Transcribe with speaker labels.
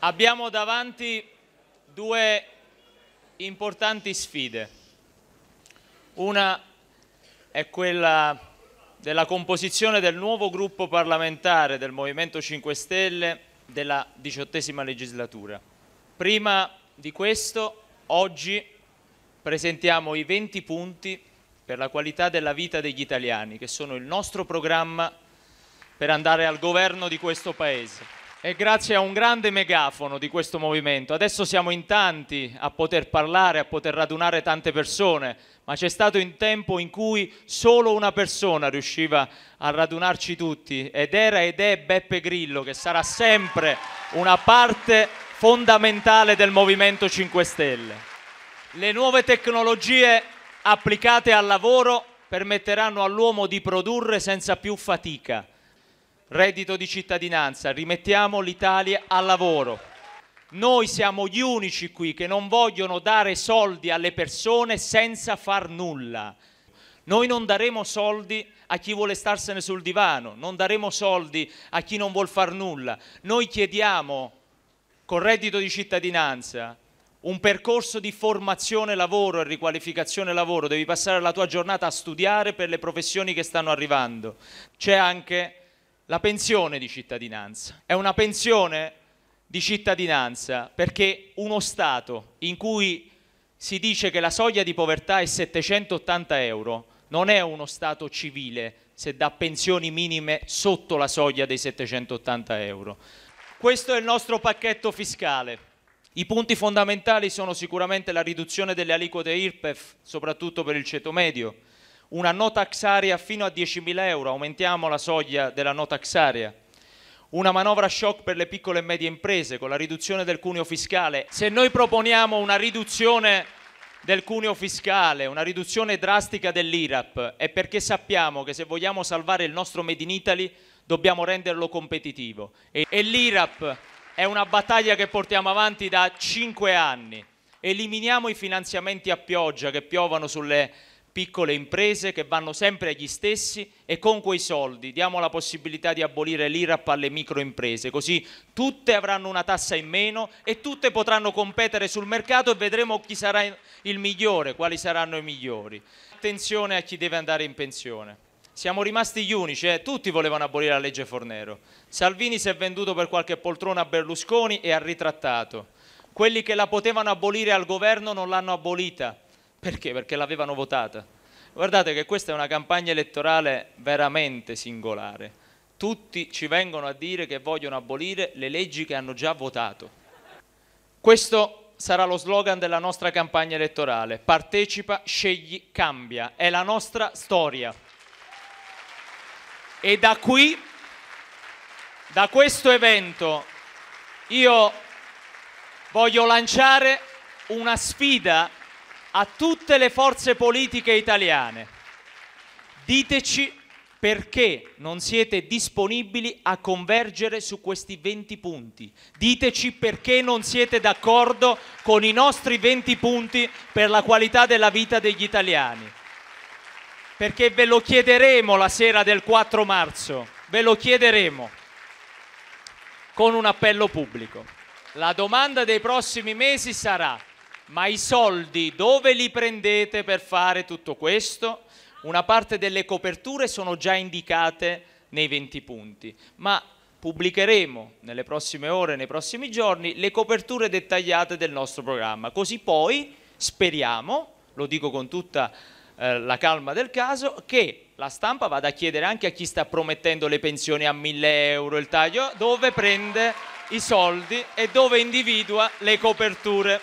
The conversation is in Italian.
Speaker 1: Abbiamo davanti due importanti sfide. Una è quella della composizione del nuovo gruppo parlamentare del Movimento 5 Stelle della diciottesima legislatura. Prima di questo, oggi presentiamo i 20 punti per la qualità della vita degli italiani, che sono il nostro programma per andare al governo di questo Paese. E grazie a un grande megafono di questo movimento. Adesso siamo in tanti a poter parlare, a poter radunare tante persone, ma c'è stato un tempo in cui solo una persona riusciva a radunarci tutti ed era ed è Beppe Grillo che sarà sempre una parte fondamentale del Movimento 5 Stelle. Le nuove tecnologie applicate al lavoro permetteranno all'uomo di produrre senza più fatica reddito di cittadinanza, rimettiamo l'Italia al lavoro. Noi siamo gli unici qui che non vogliono dare soldi alle persone senza far nulla. Noi non daremo soldi a chi vuole starsene sul divano, non daremo soldi a chi non vuole far nulla. Noi chiediamo col reddito di cittadinanza un percorso di formazione lavoro e riqualificazione lavoro, devi passare la tua giornata a studiare per le professioni che stanno arrivando. C'è anche la pensione di cittadinanza. È una pensione di cittadinanza perché uno Stato in cui si dice che la soglia di povertà è 780 euro non è uno Stato civile se dà pensioni minime sotto la soglia dei 780 euro. Questo è il nostro pacchetto fiscale. I punti fondamentali sono sicuramente la riduzione delle aliquote IRPEF, soprattutto per il ceto medio, una no tax area fino a 10.000 euro, aumentiamo la soglia della no tax area, una manovra shock per le piccole e medie imprese con la riduzione del cuneo fiscale. Se noi proponiamo una riduzione del cuneo fiscale, una riduzione drastica dell'IRAP, è perché sappiamo che se vogliamo salvare il nostro Made in Italy dobbiamo renderlo competitivo e, l'IRAP è una battaglia che portiamo avanti da 5 anni. Eliminiamo i finanziamenti a pioggia che piovano sulle piccole imprese che vanno sempre agli stessi e con quei soldi diamo la possibilità di abolire l'IRAP alle microimprese, così tutte avranno una tassa in meno e tutte potranno competere sul mercato e vedremo chi sarà il migliore, quali saranno i migliori. Attenzione a chi deve andare in pensione. Siamo rimasti gli unici, eh? tutti volevano abolire la legge Fornero. Salvini si è venduto per qualche poltrona a Berlusconi e ha ritrattato. Quelli che la potevano abolire al governo non l'hanno abolita perché? Perché l'avevano votata. Guardate che questa è una campagna elettorale veramente singolare. Tutti ci vengono a dire che vogliono abolire le leggi che hanno già votato. Questo sarà lo slogan della nostra campagna elettorale. Partecipa, scegli, cambia. È la nostra storia. E da qui, da questo evento, io voglio lanciare una sfida a tutte le forze politiche italiane. Diteci perché non siete disponibili a convergere su questi 20 punti. Diteci perché non siete d'accordo con i nostri 20 punti per la qualità della vita degli italiani. Perché ve lo chiederemo la sera del 4 marzo, ve lo chiederemo con un appello pubblico. La domanda dei prossimi mesi sarà ma i soldi dove li prendete per fare tutto questo? Una parte delle coperture sono già indicate nei 20 punti, ma pubblicheremo nelle prossime ore, nei prossimi giorni, le coperture dettagliate del nostro programma. Così poi speriamo, lo dico con tutta eh, la calma del caso, che la stampa vada a chiedere anche a chi sta promettendo le pensioni a 1000 euro il taglio, dove prende i soldi e dove individua le coperture.